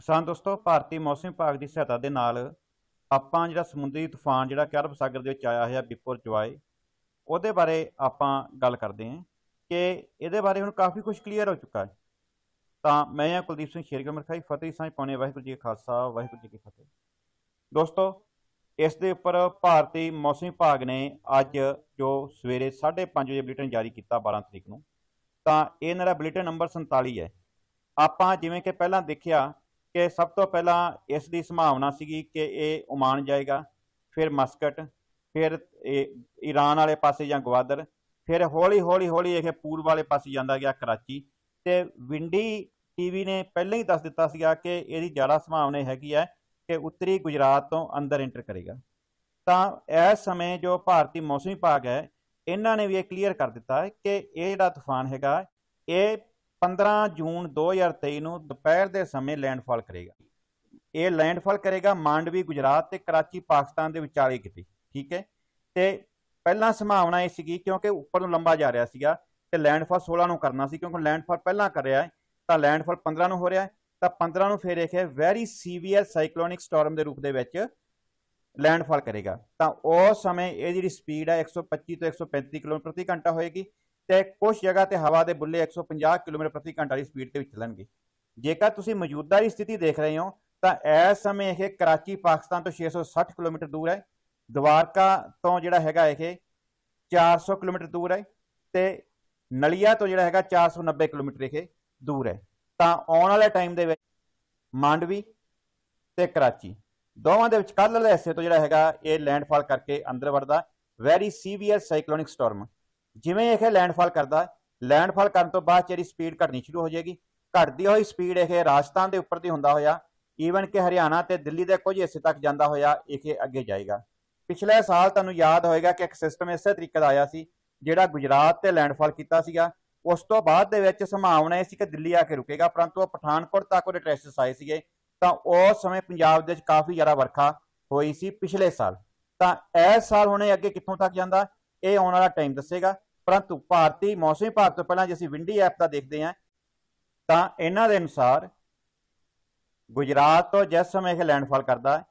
ਕਿਸਾਨ ਦੋਸਤੋ ਭਾਰਤੀ ਮੌਸਮ ਵਿਭਾਗ ਦੀ ਸਹਾਇਤਾ ਦੇ ਨਾਲ ਆਪਾਂ ਜਿਹੜਾ ਸਮੁੰਦਰੀ ਤੂਫਾਨ ਜਿਹੜਾ ਕਰਬ ਸਾਗਰ ਦੇ ਵਿੱਚ ਆਇਆ ਹੋਇਆ ਬਿਪੁਰ ਜਵਾਏ ਉਹਦੇ ਬਾਰੇ ਆਪਾਂ ਗੱਲ ਕਰਦੇ ਹਾਂ ਕਿ ਇਹਦੇ ਬਾਰੇ ਹੁਣ ਕਾਫੀ ਕੁਝ ਕਲੀਅਰ ਹੋ ਚੁੱਕਾ ਹੈ ਤਾਂ ਮੈਂ ਆ ਕੁਲਦੀਪ ਸਿੰਘ ਸ਼ੇਰਗਮ ਰਖਾਈ ਫਤਿਹ ਸਾਹਿਬ ਪਾਉਣੇ ਵਾਹਿਗੁਰੂ ਜੀ ਖਾਲਸਾ ਵਾਹਿਗੁਰੂ ਜੀ ਕੀ ਫਤਿਹ ਦੋਸਤੋ ਇਸ ਦੇ ਉੱਪਰ ਭਾਰਤੀ ਮੌਸਮ ਵਿਭਾਗ ਨੇ ਅੱਜ ਜੋ ਸਵੇਰੇ 5:30 ਵਜੇ ਬੁਲੇਟਿਨ ਜਾਰੀ ਕੀਤਾ 12 ਤਰੀਕ ਨੂੰ ਤਾਂ ਇਹ ਮੇਰਾ ਬੁਲੇਟਿਨ ਨੰਬਰ 47 ਹੈ ਆਪਾਂ ਜਿਵੇਂ ਕਿ ਪਹਿਲਾਂ ਦੇਖਿਆ ਕਿ ਸਭ ਤੋਂ ਪਹਿਲਾਂ ਇਸ ਦੀ ਸੰਭਾਵਨਾ ਸੀਗੀ ਕਿ ਇਹ ਓਮਾਨ ਜਾਏਗਾ ਫਿਰ ਮਸਕਟ ਫਿਰ ਈਰਾਨ ਵਾਲੇ ਪਾਸੇ ਜਾਂ ਗਵਾਦਰ ਫਿਰ ਹੌਲੀ ਹੌਲੀ ਹੌਲੀ ਇਹ ਪੂਰਬ ਵਾਲੇ ਪਾਸੇ ਜਾਂਦਾ ਗਿਆ ਕਰਾਚੀ ਤੇ ਵਿੰਡੀ ਟੀਵੀ ਨੇ ਪਹਿਲਾਂ ਹੀ ਦੱਸ ਦਿੱਤਾ ਸੀਗਾ ਕਿ ਇਹਦੀ ਜ਼ਿਆਦਾ ਸੰਭਾਵਨਾ ਹੈਗੀ ਹੈ ਕਿ ਉੱਤਰੀ ਗੁਜਰਾਤ ਤੋਂ ਅੰਦਰ ਐਂਟਰ ਕਰੇਗਾ ਤਾਂ ਇਸ ਸਮੇਂ ਜੋ ਭਾਰਤੀ ਮੌਸਮੀ ਭਾਗ ਹੈ ਇਹਨਾਂ ਨੇ ਵੀ ਇਹ ਕਲੀਅਰ ਕਰ ਦਿੱਤਾ ਹੈ ਕਿ ਇਹ ਜਿਹੜਾ ਤੂਫਾਨ ਹੈਗਾ ਇਹ 15 ਜੂਨ 2023 ਨੂੰ ਦੁਪਹਿਰ ਦੇ ਸਮੇਂ ਲੈਂਡਫਾਲ ਕਰੇਗਾ ਇਹ ਲੈਂਡਫਾਲ ਕਰੇਗਾ ਮਾਂਡਵੀ ਗੁਜਰਾਤ ਤੇ ਕਰਾਚੀ ਪਾਕਿਸਤਾਨ ਦੇ ਵਿਚਾਲੇ ਕਿਤੇ ਠੀਕ ਹੈ ਤੇ ਪਹਿਲਾਂ ਸੰਭਾਵਨਾ ਇਹ ਸੀਗੀ ਕਿਉਂਕਿ ਉੱਪਰ ਨੂੰ ਲੰਬਾ ਜਾ ਰਿਹਾ ਸੀਗਾ ਤੇ ਲੈਂਡਫਾਲ 16 ਨੂੰ ਕਰਨਾ ਸੀ ਕਿਉਂਕਿ ਲੈਂਡਫਾਲ ਪਹਿਲਾਂ ਕਰ ਰਿਹਾ ਹੈ ਤਾਂ ਲੈਂਡਫਾਲ 15 ਨੂੰ ਹੋ ਰਿਹਾ ਹੈ ਤਾਂ 15 ਨੂੰ ਫੇਰ ਇਹ ਵੈਰੀ ਸੀਵੀਅਰ ਸਾਈਕਲੋਨਿਕ ਸਟਾਰਮ ਦੇ ਰੂਪ ਦੇ ਵਿੱਚ ਲੈਂਡਫਾਲ ਕਰੇਗਾ ਤਾਂ ਉਸ ਸਮੇਂ ਇਹ ਜਿਹੜੀ ਸਪੀਡ ਹੈ 125 ਤੋਂ 135 ਕਿਲੋਮੀਟਰ ਪ੍ਰਤੀ ਘੰਟਾ ਹੋਏਗੀ ਤੇ ਕੁਝ ਜਗ੍ਹਾ ਤੇ ਹਵਾ ਦੇ ਬੁੱਲੇ 150 ਕਿਲੋਮੀਟਰ ਪ੍ਰਤੀ ਘੰਟਾ ਦੀ ਸਪੀਡ ਤੇ ਵੀ ਚੱਲਣਗੇ ਜੇਕਰ ਤੁਸੀਂ ਮੌਜੂਦਾ ਦੀ ਸਥਿਤੀ ਦੇਖ ਰਹੇ ਹੋ ਤਾਂ ਇਸ ਸਮੇਂ ਇਹ ਕਰਾਚੀ ਪਾਕਿਸਤਾਨ ਤੋਂ 660 ਕਿਲੋਮੀਟਰ ਦੂਰ ਹੈ ਦਵਾਰਕਾ ਤੋਂ ਜਿਹੜਾ ਹੈਗਾ ਇਹ 400 ਕਿਲੋਮੀਟਰ ਦੂਰ ਹੈ ਤੇ ਨਲੀਆ ਤੋਂ ਜਿਹੜਾ ਹੈਗਾ 490 ਕਿਲੋਮੀਟਰ ਇਹ ਦੂਰ ਹੈ ਤਾਂ ਆਉਣ ਵਾਲੇ ਟਾਈਮ ਦੇ ਵਿੱਚ ਮਾਂਡਵੀ ਤੇ ਕਰਾਚੀ ਦੋਵਾਂ ਦੇ ਵਿਚਕਾਰਲੇ ਹਿੱਸੇ ਤੋਂ ਜਿਹੜਾ ਹੈਗਾ ਇਹ ਲੈਂਡਫਾਲ ਕਰਕੇ ਅੰਦਰ ਵੜਦਾ ਵੈਰੀ ਸੀਵੀਅਰ ਸਾਈਕਲੋਨਿਕ ਸਟਾਰਮ ਜਿਵੇਂ ਇਹ ਲੈਂਡਫਾਲ ਕਰਦਾ ਲੈਂਡਫਾਲ ਕਰਨ ਤੋਂ ਬਾਅਦ ਜਿਹੜੀ ਸਪੀਡ ਘਟਣੀ ਸ਼ੁਰੂ ਹੋ ਜਾਏਗੀ ਘਟਦੀ ਹੋਈ ਸਪੀਡ ਇਹ ਰਾਜਸਥਾਨ ਦੇ ਉੱਪਰ ਦੀ ਹੁੰਦਾ ਹੋਇਆ ਈਵਨ ਕਿ ਹਰਿਆਣਾ ਤੇ ਦਿੱਲੀ ਦੇ ਕੁਝ ਹਿੱਸੇ ਤੱਕ ਜਾਂਦਾ ਹੋਇਆ ਇਹ ਅੱਗੇ ਜਾਏਗਾ ਪਿਛਲੇ ਸਾਲ ਤੁਹਾਨੂੰ ਯਾਦ ਹੋਏਗਾ ਕਿ ਇੱਕ ਸਿਸਟਮ ਇਸੇ ਤਰੀਕੇ ਦਾ ਆਇਆ ਸੀ ਜਿਹੜਾ ਗੁਜਰਾਤ ਤੇ ਲੈਂਡਫਾਲ ਕੀਤਾ ਸੀਗਾ ਉਸ ਤੋਂ ਬਾਅਦ ਦੇ ਵਿੱਚ ਸੰਭਾਵਨਾ ਇਹ ਸੀ ਕਿ ਦਿੱਲੀ ਆ ਕੇ ਰੁਕੇਗਾ ਪਰੰਤੂ ਉਹ ਪਠਾਨਕੋਟ ਤੱਕ ਉਹ ਟ੍ਰੈਸ਼ਸ ਆਏ ਸੀਗੇ ਤਾਂ ਉਸ ਸਮੇਂ ਪੰਜਾਬ ਦੇ ਵਿੱਚ ਕਾਫੀ ਜ਼ਿਆਦਾ ਵਰਖਾ ਹੋਈ ਸੀ ਪਿਛਲੇ ਸਾਲ ਤਾਂ ਇਸ ਸਾਲ ਹੁਣੇ ਅੱਗੇ ਕਿੱਥੋਂ ਤੱਕ ਜਾਂਦਾ ਇਹ ਆਉਣ ਵਾਲਾ ਟਾਈਮ ਦੱਸੇਗਾ ਪਰੰਤੂ ਭਾਰਤੀ ਮੌਸਮੀ ਵਿਭਾਗ ਤੋਂ ਪਹਿਲਾਂ ਜੇ ਅਸੀਂ ਵਿੰਡੀ ਐਪ ਦਾ ਦੇਖਦੇ ਹਾਂ ਤਾਂ ਇਹਨਾਂ ਦੇ ਅਨੁਸਾਰ ਗੁਜਰਾਤ ਤੋਂ ਜਿਸ ਸਮੇਂ ਇਹ ਲੈਂਡਫਾਲ ਕਰਦਾ ਹੈ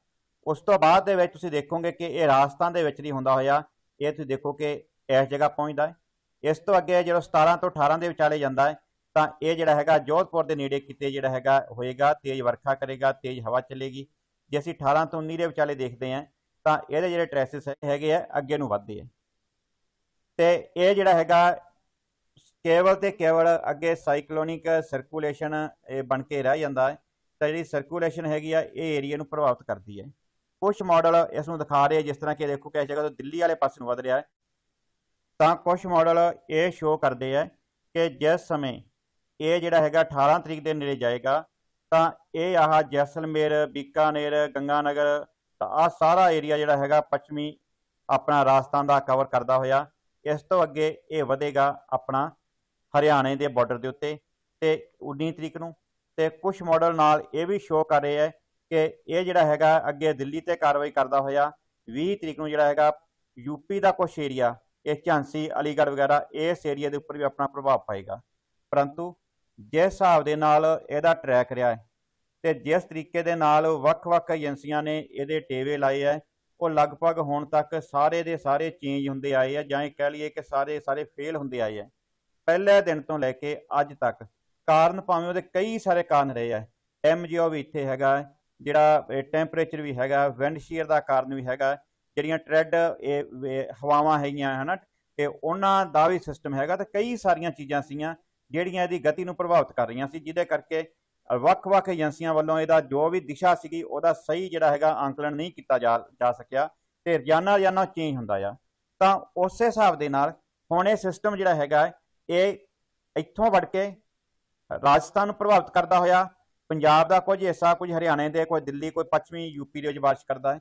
ਉਸ ਤੋਂ ਬਾਅਦ ਦੇ ਵਿੱਚ ਤੁਸੀਂ ਦੇਖੋਗੇ ਕਿ ਇਹ ਰਾਜਸਥਾਨ ਦੇ ਵਿੱਚ ਨਹੀਂ ਹੁੰਦਾ ਹੋਇਆ ਇਹ ਤੁਸੀਂ ਦੇਖੋ ਕਿ ਇਸ ਜਗ੍ਹਾ ਪਹੁੰਚਦਾ ਹੈ ਇਸ ਤੋਂ ਅੱਗੇ ਜਿਹੜਾ 17 ਤੋਂ 18 ਦੇ ਵਿਚਾਲੇ ਜਾਂਦਾ ਹੈ ਤਾਂ ਇਹ ਜਿਹੜਾ ਹੈਗਾ ਜੋਧਪੁਰ ਦੇ ਨੇੜੇ ਕਿਤੇ ਜਿਹੜਾ ਹੈਗਾ ਹੋਏਗਾ ਤੇਜ਼ ਵਰਖਾ ਕਰੇਗਾ ਤੇਜ਼ ਹਵਾ ਚੱਲੇਗੀ ਜੇ ਅਸੀਂ 18 ਤੋਂ 19 ਦੇ ਵਿਚਾਲੇ ਦੇਖਦੇ ਹਾਂ ਤਾਂ ਇਹਦੇ ਜਿਹੜੇ ਟ੍ਰੈਸਿਸ ਹੈਗੇ ਆ ਅੱਗੇ ਨੂੰ ਵੱਧਦੇ ਆ ਤੇ ਇਹ ਜਿਹੜਾ ਹੈਗਾ ਕੇਵਲ ਤੇ ਕੇਵਲ ਅੱਗੇ ਸਾਈਕਲੋਨਿਕ ਸਰਕੂਲੇਸ਼ਨ ਇਹ ਬਣ ਕੇ ਰਹਿ ਜਾਂਦਾ ਹੈ ਤਾਂ ਜਿਹੜੀ ਸਰਕੂਲੇਸ਼ਨ ਹੈਗੀ ਆ ਇਹ ਏਰੀਆ ਨੂੰ ਪ੍ਰਭਾਵਿਤ ਕਰਦੀ ਹੈ ਕੁਝ ਮਾਡਲ ਇਸ ਨੂੰ ਦਿਖਾ ਰਹੇ ਜਿਸ ਤਰ੍ਹਾਂ ਕਿ ਦੇਖੋ ਕਿ ਜਗ੍ਹਾ ਤੋਂ ਦਿੱਲੀ ਵਾਲੇ ਪਾਸੇ ਨੂੰ ਵਧ ਰਿਹਾ ਹੈ ਤਾਂ ਕੁਝ ਮਾਡਲ ਇਹ ਸ਼ੋ ਕਰਦੇ ਆ ਕਿ ਜਿਸ ਸਮੇਂ ਇਹ ਜਿਹੜਾ ਹੈਗਾ 18 ਤਰੀਕ ਦੇ ਨੇੜੇ ਜਾਏਗਾ ਤਾਂ ਇਹ ਆਹ ਜੈਸਲਮੇਰ ਬੀਕਾਨੇਰ ਗੰਗਾਨਗਰ ਤਾਂ ਆ ਸਾਰਾ ਏਰੀਆ ਜਿਹੜਾ ਹੈਗਾ ਪੱਛਮੀ ਆਪਣਾ ਰਾਜਸਥਾਨ ਦਾ ਕਵਰ ਕਰਦਾ ਹੋਇਆ ਇਸ ਤੋਂ ਅੱਗੇ ਇਹ ਵਧੇਗਾ ਆਪਣਾ ਹਰਿਆਣੇ ਦੇ ਬਾਰਡਰ ਦੇ ਉੱਤੇ ਤੇ 19 ਤਰੀਕ ਨੂੰ ਤੇ ਕੁਝ ਮਾਡਲ ਨਾਲ ਇਹ ਵੀ ਸ਼ੋਅ ਕਰ ਰਿਹਾ ਹੈ ਕਿ ਇਹ ਜਿਹੜਾ ਹੈਗਾ ਅੱਗੇ ਦਿੱਲੀ ਤੇ ਕਾਰਵਾਈ ਕਰਦਾ ਹੋਇਆ 20 ਤਰੀਕ ਨੂੰ ਜਿਹੜਾ ਹੈਗਾ ਯੂਪੀ ਦਾ ਕੁਝ ਏਰੀਆ ਇਹ ਝਾਂਸੀ ਅਲੀਗੜ੍ਹ ਵਗੈਰਾ ਇਸ ਏਰੀਆ ਦੇ ਉੱਪਰ ਵੀ ਆਪਣਾ ਪ੍ਰਭਾਵ ਪਾਏਗਾ ਪਰੰਤੂ ਜਿਸ ਹਿਸਾਬ ਦੇ ਨਾਲ ਇਹਦਾ ਟਰੈਕ ਰਿਹਾ ਹੈ ਤੇ ਜਿਸ ਤਰੀਕੇ ਦੇ ਨਾਲ ਵੱਖ-ਵੱਖ ਏਜੰਸੀਆਂ ਨੇ ਇਹਦੇ ਟੇਵੇ ਲਾਏ ਹੈ ਉਹ ਲਗਭਗ ਹੁਣ ਤੱਕ ਸਾਰੇ ਦੇ ਸਾਰੇ ਚੇਂਜ ਹੁੰਦੇ ਆਏ ਆ ਜਾਂ ਇਹ ਕਹਿ ਲਈਏ ਕਿ ਸਾਰੇ ਸਾਰੇ ਫੇਲ ਹੁੰਦੇ ਆਏ ਆ ਪਹਿਲੇ ਦਿਨ ਤੋਂ ਲੈ ਕੇ ਅੱਜ ਤੱਕ ਕਾਰਨ ਭਾਵੇਂ ਉਹਦੇ ਕਈ ਸਾਰੇ ਕਾਰਨ ਰਹੇ ਆ ਐਮਜੀਓ ਵੀ ਇੱਥੇ ਹੈਗਾ ਜਿਹੜਾ ਟੈਂਪਰੇਚਰ ਵੀ ਹੈਗਾ ਵਿੰਡ ਸ਼ੀਅਰ ਦਾ ਕਾਰਨ ਵੀ ਹੈਗਾ ਜਿਹੜੀਆਂ ਟ੍ਰੈਡ ਹਵਾਵਾਂ ਹੈਗੀਆਂ ਹਨਾ ਤੇ ਉਹਨਾਂ ਦਾ ਵੀ ਸਿਸਟਮ ਹੈਗਾ ਤੇ ਕਈ ਸਾਰੀਆਂ ਚੀਜ਼ਾਂ ਸੀਆਂ ਜਿਹੜੀਆਂ ਇਹਦੀ ਗਤੀ ਨੂੰ ਪ੍ਰਭਾਵਿਤ ਕਰ ਰਹੀਆਂ ਸੀ ਜਿਹਦੇ ਕਰਕੇ ਵੱਖ-ਵੱਖ ਏਜੰਸੀਆਂ ਵੱਲੋਂ ਇਹਦਾ ਜੋ ਵੀ ਦਿਸ਼ਾ ਸੀਗੀ ਉਹਦਾ ਸਹੀ ਜਿਹੜਾ ਹੈਗਾ ਅੰਕਲਨ ਨਹੀਂ ਕੀਤਾ ਜਾ ਸਕਿਆ ਤੇ ਰਜਾਨਾ ਰਜਾਨਾ ਚੇਂਜ ਹੁੰਦਾ ਆ ਤਾਂ ਉਸੇ ਹਿਸਾਬ ਦੇ ਨਾਲ ਹੁਣ ਇਹ ਸਿਸਟਮ ਜਿਹੜਾ ਹੈਗਾ ਇਹ ਇੱਥੋਂ ਵੜ ਕੇ ਰਾਜਸਥਾਨ ਨੂੰ ਪ੍ਰਭਾਵਿਤ ਕਰਦਾ ਹੋਇਆ ਪੰਜਾਬ ਦਾ ਕੁਝ ਹਿੱਸਾ ਕੁਝ ਹਰਿਆਣੇ ਦੇ ਕੋਈ ਦਿੱਲੀ ਕੋਈ ਪੱਛਮੀ ਯੂਪੀ ਦੇ ਵਿੱਚ ਬਾਰਿਸ਼ ਕਰਦਾ ਹੈ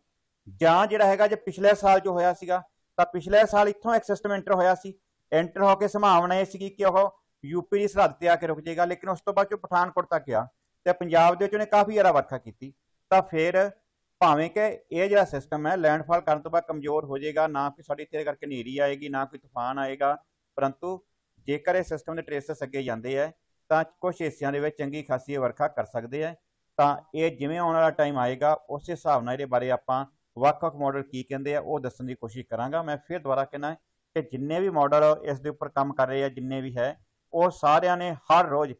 ਜਾਂ ਜਿਹੜਾ ਹੈਗਾ ਜੇ ਪਿਛਲੇ ਸਾਲ ਜੋ ਹੋਇਆ ਸੀਗਾ ਤਾਂ ਪਿਛਲੇ ਸਾਲ ਇੱਥੋਂ ਇੱਕ ਸਿਸਟਮ ਐਂਟਰ ਹੋਇਆ ਸੀ ਐਂਟਰ ਹੋ ਕੇ ਸੰਭਾਵਨਾ ਇਹ ਸੀ ਕਿ ਉਹ ਯੂਪੀ ਦੀ ਸਰਹੱਦ ਤੇ ਆ ਕੇ ਰੁਕ ਜਾਏਗਾ ਲੇਕਿਨ ਉਸ ਤੋਂ ਬਾਅਦ ਚੋਂ ਪਠਾਨਕੋਟ ਤੱਕ ਆ ਤੇ ਪੰਜਾਬ ਦੇ ਵਿੱਚ ਉਹਨੇ ਕਾਫੀ ਜ਼ਿਆਦਾ ਵਰਖਾ ਕੀਤੀ ਤਾਂ ਫਿਰ ਭਾਵੇਂ ਕਿ ਇਹ ਜਿਹੜਾ ਸਿਸਟਮ ਹੈ ਲੈਂਡਫਾਲ ਕਰਨ ਤੋਂ ਬਾਅਦ ਕਮਜ਼ੋਰ ਹੋ ਜਾਏਗਾ ਨਾ ਕਿ ਸਾਡੀ ਇੱਥੇ ਕਰਕੇ ਨੀਰੀ ਆਏਗੀ ਨਾ ਕੋਈ ਤੂਫਾਨ ਆਏਗਾ ਪਰੰਤੂ ਜੇਕਰ ਇਹ ਸਿਸਟਮ ਦੇ ਟ੍ਰੇਸਸ ਅੱਗੇ ਜਾਂਦੇ ਆ ਤਾਂ ਕੁਝ ਹਿੱਸਿਆਂ ਦੇ ਵਿੱਚ ਚੰਗੀ ਖਾਸੀ ਵਰਖਾ ਕਰ ਸਕਦੇ ਆ ਤਾਂ ਇਹ ਜਿਵੇਂ ਆਉਣ ਵਾਲਾ ਟਾਈਮ ਆਏਗਾ ਉਸੇ ਹਿਸਾਬ ਨਾਲ ਇਹਦੇ ਬਾਰੇ ਆਪਾਂ ਵੱਖ-ਵੱਖ ਮਾਡਲ ਕੀ ਕਹਿੰਦੇ ਆ ਉਹ ਦੱਸਣ ਦੀ ਕੋਸ਼ਿਸ਼ ਕਰਾਂਗਾ ਮੈਂ ਫਿਰ ਦੁਬਾਰਾ ਕਹਿੰਦਾ ਕਿ ਜਿੰਨੇ ਵੀ ਮਾਡਲ ਇਸ ਦੇ ਉੱਪਰ ਕੰਮ ਕਰ ਰਹੇ ਆ ਜਿੰਨੇ ਵੀ ਹੈ ਉਹ ਸਾਰਿਆਂ ਨੇ ਹਰ ਰੋਜ਼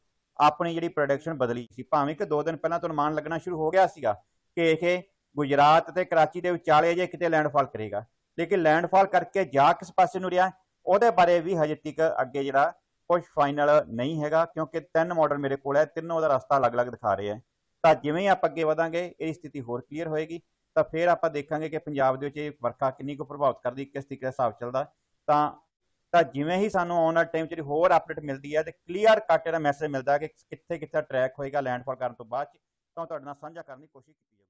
ਆਪਣੀ ਜਿਹੜੀ ਪ੍ਰੋਡਕਸ਼ਨ ਬਦਲੀ ਸੀ ਭਾਵੇਂ ਕਿ 2 ਦਿਨ ਪਹਿਲਾਂ ਤੋਂ ਅਨੁਮਾਨ ਲੱਗਣਾ ਸ਼ੁਰੂ ਹੋ ਗਿਆ ਸੀਗਾ ਕਿ ਇਹ ਗੁਜਰਾਤ ਤੇ ਕਰਾਚੀ ਦੇ ਵਿਚਾਲੇ ਜੇ ਕਿਤੇ ਲੈਂਡਫਾਲ ਕਰੇਗਾ ਲੇਕਿਨ ਲੈਂਡਫਾਲ ਕਰਕੇ ਜਾ ਕਿਸ ਪਾਸੇ ਨੂੰ ਰਿਹਾ ਉਹਦੇ ਬਾਰੇ ਵੀ ਹਜੇ ਤੱਕ ਅੱਗੇ ਜਿਹੜਾ ਕੁਝ ਫਾਈਨਲ ਨਹੀਂ ਹੈਗਾ ਕਿਉਂਕਿ ਤਿੰਨ ਮਾਡਲ ਮੇਰੇ ਕੋਲ ਹੈ ਤਿੰਨੋਂ ਦਾ ਰਸਤਾ ਅਲੱਗ-ਅਲੱਗ ਦਿਖਾ ਰਹੇ ਹੈ ਤਾਂ ਜਿਵੇਂ ਆਪਾਂ ਅੱਗੇ ਵਧਾਂਗੇ ਇਹ ਸਥਿਤੀ ਹੋਰ ਕਲੀਅਰ ਹੋਏਗੀ ਤਾਂ ਫਿਰ ਆਪਾਂ ਦੇਖਾਂਗੇ ਕਿ ਪੰਜਾਬ ਦੇ ਵਿੱਚ ਇਹ ਵਰਖਾ ਕਿੰਨੀ ਕੁ ਪ੍ਰਭਾਵਿਤ ਕਰਦੀ ਕਿਸ ਤਰੀਕੇ ਦਾ ਹਿਸਾਬ ਚੱਲਦਾ ਤਾਂ ਤਾਂ ਜਿਵੇਂ ਹੀ ਸਾਨੂੰ ਆਉਣ ਵਾਲੇ ਟਾਈਮ 'ਚ ਹੋਰ ਅਪਡੇਟ ਮਿਲਦੀ ਹੈ ਤੇ ਕਲੀਅਰ ਕੱਟ ਜਿਹੜਾ ਮੈਸੇਜ ਮਿਲਦਾ ਕਿ ਕਿੱਥੇ ਕਿੱਥੇ ਟਰੈਕ ਹੋਏਗਾ ਲੈਂਡਫਾਲ ਕਰਨ ਤੋਂ ਬਾਅਦ ਤਾਂ ਤੁਹਾਡੇ ਨਾਲ ਸਾਂਝਾ ਕਰਨ ਦੀ ਕੋਸ਼ਿਸ਼ ਕੀਤੀ